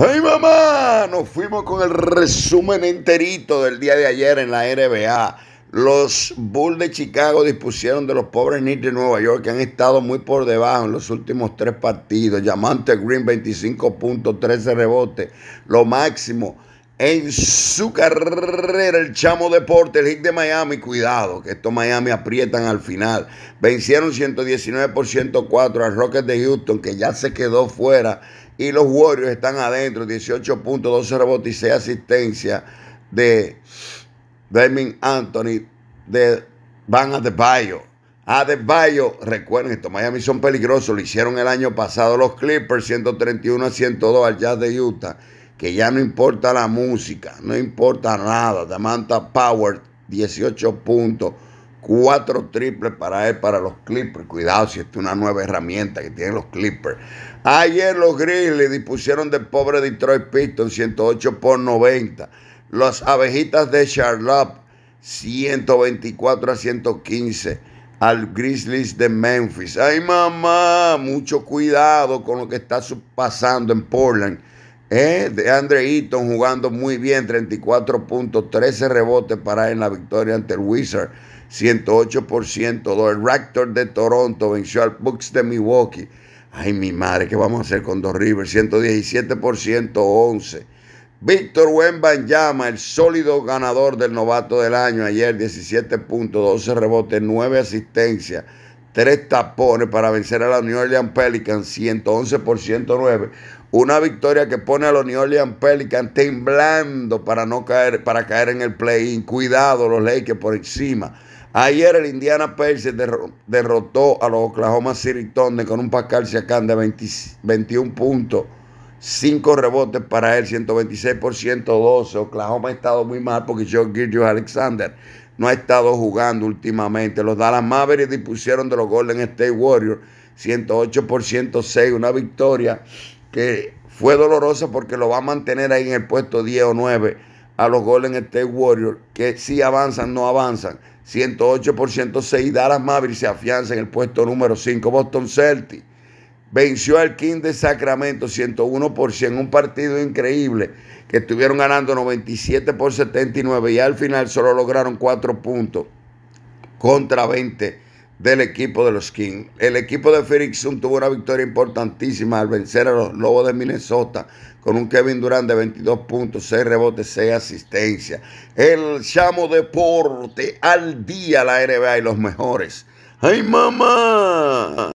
¡Hey mamá! Nos fuimos con el resumen enterito del día de ayer en la NBA. Los Bulls de Chicago dispusieron de los pobres Knicks de Nueva York que han estado muy por debajo en los últimos tres partidos. llamante Green 25 puntos, 13 rebotes, lo máximo en su carrera el Chamo Deporte, el Hit de Miami. Cuidado, que estos Miami aprietan al final. Vencieron 119 por 104 al Rockets de Houston, que ya se quedó fuera. Y los Warriors están adentro, 18 puntos, 12 rebotes y 6 asistencias de Damien Anthony de Van de Bayo, recuerden, estos Miami son peligrosos. Lo hicieron el año pasado los Clippers, 131 a 102 al Jazz de Utah que ya no importa la música, no importa nada. Damanta Power, 18 puntos, 4 triples para él, para los Clippers. Cuidado si es una nueva herramienta que tienen los Clippers. Ayer los Grizzlies dispusieron del pobre Detroit Pistons, 108 por 90. Las abejitas de Charlotte, 124 a 115 al Grizzlies de Memphis. Ay mamá, mucho cuidado con lo que está pasando en Portland eh, de Andre Eaton jugando muy bien, 34 puntos, 13 rebotes para en la victoria ante el Wizard, 108 por El Raptor de Toronto venció al Bucks de Milwaukee. Ay, mi madre, ¿qué vamos a hacer con dos Rivers? 117 11. Víctor Víctor llama, el sólido ganador del novato del año ayer, 17 puntos, 12 rebotes, 9 asistencias tres tapones para vencer a la New Orleans Pelicans 111 por 109. Una victoria que pone a los New Orleans Pelicans temblando para no caer, para caer en el play-in. Cuidado los Lakers por encima. Ayer el Indiana Pacers derrotó a los Oklahoma City Thunder con un Pascal Siakam de 21 puntos, Cinco rebotes para él, 126 por 112. Oklahoma ha estado muy mal porque Joe Gilgio Alexander no ha estado jugando últimamente. Los Dallas Mavericks dispusieron de los Golden State Warriors 108 por 106, una victoria que fue dolorosa porque lo va a mantener ahí en el puesto 10 o 9 a los Golden State Warriors, que si avanzan, no avanzan. 108 por 106, Dallas Mavericks se afianza en el puesto número 5, Boston Celtics venció al King de Sacramento 101 por 100, un partido increíble que estuvieron ganando 97 por 79 y al final solo lograron 4 puntos contra 20 del equipo de los Kings. El equipo de Phoenix tuvo una victoria importantísima al vencer a los Lobos de Minnesota con un Kevin Durant de 22 puntos, 6 rebotes, 6 asistencias. El Chamo Deporte al día la NBA y los mejores. ¡Ay, mamá!